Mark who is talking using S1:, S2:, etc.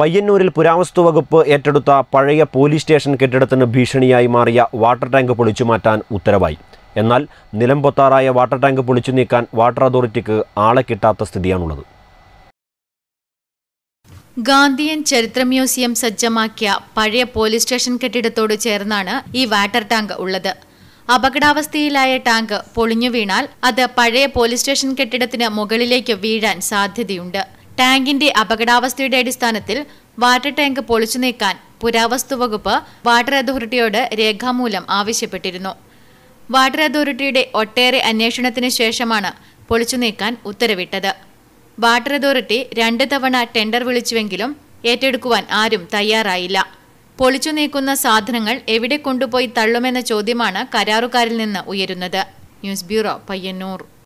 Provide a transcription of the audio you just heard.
S1: പയ്യന്നൂരിൽ പുരാവസ്തു വകുപ്പ് ഏറ്റെടുത്ത പഴയ പോലീസ് സ്റ്റേഷൻ കെട്ടിടത്തിന് ഭീഷണിയായി മാറിയ വാട്ടർ ടാങ്ക് പൊളിച്ചു മാറ്റാൻ ഉത്തരവായി എന്നാൽ നിലംപൊത്താറായ വാട്ടർ ടാങ്ക് പൊളിച്ചു നീക്കാൻ വാട്ടർ അതോറിറ്റിക്ക് ആളെ കിട്ടാത്ത സ്ഥിതിയാണുള്ളത്
S2: ഗാന്ധിയൻ ചരിത്ര മ്യൂസിയം സജ്ജമാക്കിയ പഴയ പോലീസ് സ്റ്റേഷൻ കെട്ടിടത്തോട് ചേർന്നാണ് ഈ വാട്ടർ ടാങ്ക് ഉള്ളത് അപകടാവസ്ഥയിലായ ടാങ്ക് പൊളിഞ്ഞു വീണാൽ അത് പഴയ പോലീസ് സ്റ്റേഷൻ കെട്ടിടത്തിന് മുകളിലേക്ക് വീഴാൻ സാധ്യതയുണ്ട് ടാങ്കിന്റെ അപകടാവസ്ഥയുടെ അടിസ്ഥാനത്തിൽ വാട്ടർ ടാങ്ക് പൊളിച്ചു നീക്കാൻ പുരാവസ്തു വകുപ്പ് വാട്ടർ അതോറിറ്റിയോട് രേഖാമൂലം ആവശ്യപ്പെട്ടിരുന്നു വാട്ടർ അതോറിറ്റിയുടെ ഒട്ടേറെ അന്വേഷണത്തിന് ശേഷമാണ് പൊളിച്ചു നീക്കാൻ ഉത്തരവിട്ടത് വാട്ടർ അതോറിറ്റി രണ്ട് തവണ ടെൻഡർ വിളിച്ചുവെങ്കിലും ഏറ്റെടുക്കുവാൻ ആരും തയ്യാറായില്ല പൊളിച്ചു നീക്കുന്ന സാധനങ്ങൾ എവിടെ കൊണ്ടുപോയി തള്ളുമെന്ന ചോദ്യമാണ് കരാറുകാരിൽ നിന്ന് ഉയരുന്നത് ന്യൂസ് ബ്യൂറോ പയ്യന്നൂർ